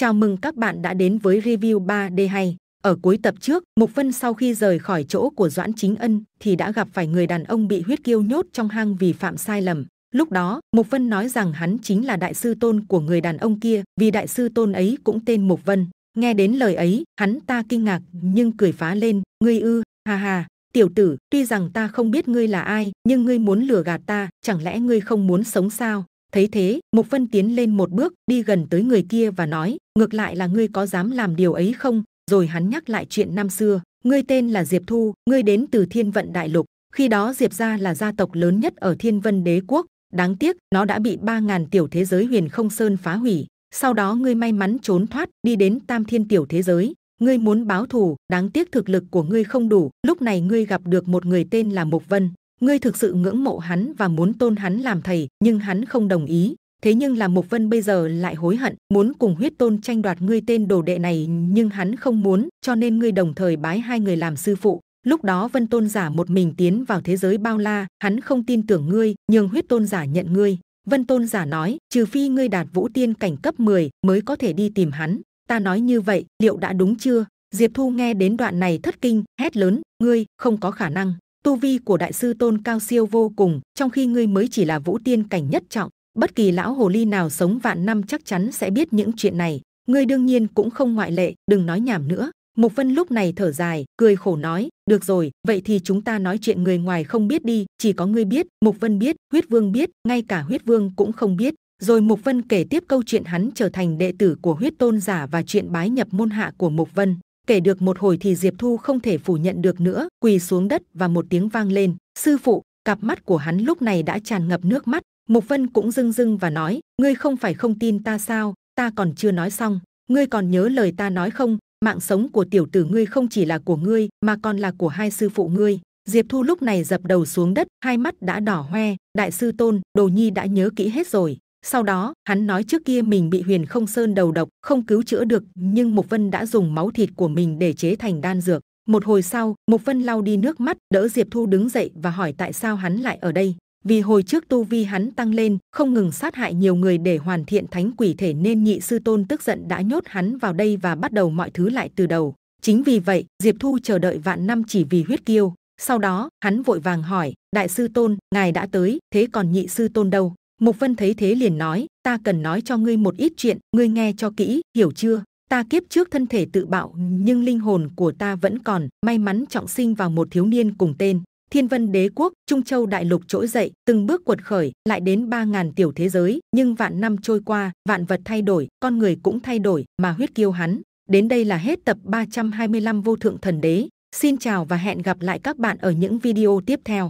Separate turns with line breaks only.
Chào mừng các bạn đã đến với review 3D hay. Ở cuối tập trước, Mục Vân sau khi rời khỏi chỗ của Doãn Chính Ân thì đã gặp phải người đàn ông bị huyết kiêu nhốt trong hang vì phạm sai lầm. Lúc đó, Mục Vân nói rằng hắn chính là đại sư tôn của người đàn ông kia vì đại sư tôn ấy cũng tên Mục Vân. Nghe đến lời ấy, hắn ta kinh ngạc nhưng cười phá lên, ngươi ư, ha ha, tiểu tử, tuy rằng ta không biết ngươi là ai, nhưng ngươi muốn lừa gạt ta, chẳng lẽ ngươi không muốn sống sao? thấy thế mục vân tiến lên một bước đi gần tới người kia và nói ngược lại là ngươi có dám làm điều ấy không rồi hắn nhắc lại chuyện năm xưa ngươi tên là diệp thu ngươi đến từ thiên vận đại lục khi đó diệp gia là gia tộc lớn nhất ở thiên vân đế quốc đáng tiếc nó đã bị 3.000 tiểu thế giới huyền không sơn phá hủy sau đó ngươi may mắn trốn thoát đi đến tam thiên tiểu thế giới ngươi muốn báo thù đáng tiếc thực lực của ngươi không đủ lúc này ngươi gặp được một người tên là mục vân ngươi thực sự ngưỡng mộ hắn và muốn tôn hắn làm thầy nhưng hắn không đồng ý thế nhưng là mục vân bây giờ lại hối hận muốn cùng huyết tôn tranh đoạt ngươi tên đồ đệ này nhưng hắn không muốn cho nên ngươi đồng thời bái hai người làm sư phụ lúc đó vân tôn giả một mình tiến vào thế giới bao la hắn không tin tưởng ngươi nhưng huyết tôn giả nhận ngươi vân tôn giả nói trừ phi ngươi đạt vũ tiên cảnh cấp 10 mới có thể đi tìm hắn ta nói như vậy liệu đã đúng chưa diệp thu nghe đến đoạn này thất kinh hét lớn ngươi không có khả năng tu vi của đại sư tôn cao siêu vô cùng trong khi ngươi mới chỉ là vũ tiên cảnh nhất trọng bất kỳ lão hồ ly nào sống vạn năm chắc chắn sẽ biết những chuyện này ngươi đương nhiên cũng không ngoại lệ đừng nói nhảm nữa mục vân lúc này thở dài cười khổ nói được rồi vậy thì chúng ta nói chuyện người ngoài không biết đi chỉ có ngươi biết mục vân biết huyết vương biết ngay cả huyết vương cũng không biết rồi mục vân kể tiếp câu chuyện hắn trở thành đệ tử của huyết tôn giả và chuyện bái nhập môn hạ của mục vân kể được một hồi thì diệp thu không thể phủ nhận được nữa quỳ xuống đất và một tiếng vang lên sư phụ cặp mắt của hắn lúc này đã tràn ngập nước mắt mục vân cũng dưng dưng và nói ngươi không phải không tin ta sao ta còn chưa nói xong ngươi còn nhớ lời ta nói không mạng sống của tiểu tử ngươi không chỉ là của ngươi mà còn là của hai sư phụ ngươi diệp thu lúc này dập đầu xuống đất hai mắt đã đỏ hoe đại sư tôn đồ nhi đã nhớ kỹ hết rồi sau đó, hắn nói trước kia mình bị Huyền Không Sơn đầu độc, không cứu chữa được, nhưng Mục Vân đã dùng máu thịt của mình để chế thành đan dược. Một hồi sau, Mục Vân lau đi nước mắt, đỡ Diệp Thu đứng dậy và hỏi tại sao hắn lại ở đây. Vì hồi trước tu vi hắn tăng lên, không ngừng sát hại nhiều người để hoàn thiện thánh quỷ thể nên nhị sư tôn tức giận đã nhốt hắn vào đây và bắt đầu mọi thứ lại từ đầu. Chính vì vậy, Diệp Thu chờ đợi vạn năm chỉ vì huyết kiêu. Sau đó, hắn vội vàng hỏi, đại sư tôn, ngài đã tới, thế còn nhị sư tôn đâu? Mục Vân thấy thế liền nói, ta cần nói cho ngươi một ít chuyện, ngươi nghe cho kỹ, hiểu chưa? Ta kiếp trước thân thể tự bạo, nhưng linh hồn của ta vẫn còn. May mắn trọng sinh vào một thiếu niên cùng tên Thiên Vân Đế quốc, Trung Châu đại lục trỗi dậy, từng bước quật khởi, lại đến 3.000 tiểu thế giới. Nhưng vạn năm trôi qua, vạn vật thay đổi, con người cũng thay đổi, mà huyết kiêu hắn. Đến đây là hết tập 325 vô thượng thần đế. Xin chào và hẹn gặp lại các bạn ở những video tiếp theo.